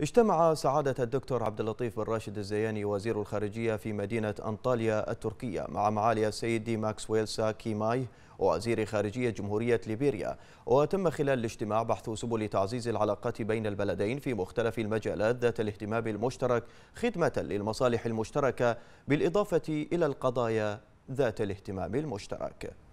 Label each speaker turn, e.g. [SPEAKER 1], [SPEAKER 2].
[SPEAKER 1] اجتمع سعادة الدكتور عبد اللطيف بن راشد الزياني وزير الخارجية في مدينة أنطاليا التركية مع معالي السيد ماكسويل كيماي وزير خارجية جمهورية ليبيريا وتم خلال الاجتماع بحث سبل تعزيز العلاقات بين البلدين في مختلف المجالات ذات الاهتمام المشترك خدمة للمصالح المشتركة بالإضافة إلى القضايا ذات الاهتمام المشترك